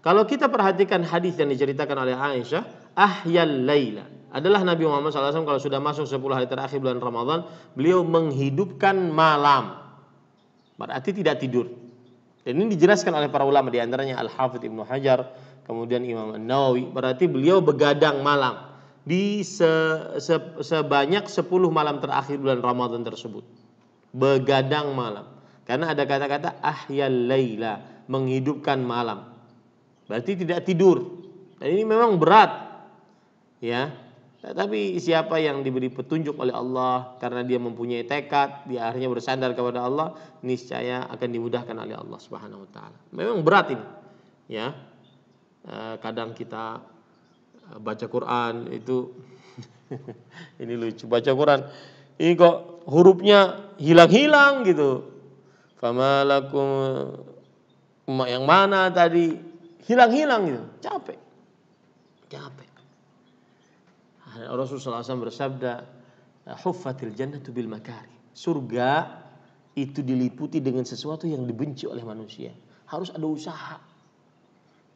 Kalau kita perhatikan hadis yang diceritakan oleh Aisyah, ahyal laila adalah Nabi Muhammad SAW kalau sudah masuk 10 hari terakhir bulan Ramadan, beliau menghidupkan malam. Berarti tidak tidur. Dan ini dijelaskan oleh para ulama diantaranya Al-Hafidh Ibnu Hajar, kemudian Imam An-Nawawi. Berarti beliau begadang malam di se, se, sebanyak 10 malam terakhir bulan Ramadan tersebut. Begadang malam. Karena ada kata-kata ahyal laila, menghidupkan malam. Berarti tidak tidur. Dan ini memang berat. Ya. Tapi siapa yang diberi petunjuk oleh Allah karena dia mempunyai tekad, dia akhirnya bersandar kepada Allah, niscaya akan dimudahkan oleh Allah Subhanahu wa taala. Memang berat ini. Ya. Eh, kadang kita eh, baca Quran itu ini lucu baca Quran. Ini kok hurufnya hilang-hilang gitu. Famalakum eh, yang mana tadi hilang-hilang gitu. Capek. Capek. Ah, Rasulullah SAW bersabda, "Huffatil jannah bil makari." Surga itu diliputi dengan sesuatu yang dibenci oleh manusia. Harus ada usaha.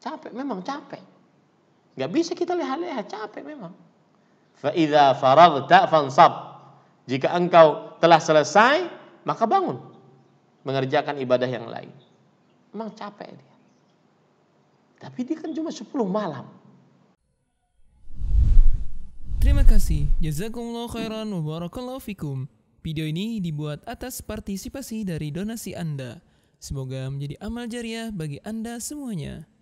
Capek, memang capek. Gak bisa kita leha-leha, capek memang. Fa'idha faragta fansab. Jika engkau telah selesai, maka bangun. Mengerjakan ibadah yang lain. Memang capek dia. Tapi dia kan cuma 10 malam. Terima kasih. Jazakumullah khairan wa barakallahu fikum. Video ini dibuat atas partisipasi dari donasi Anda. Semoga menjadi amal jariah bagi Anda semuanya.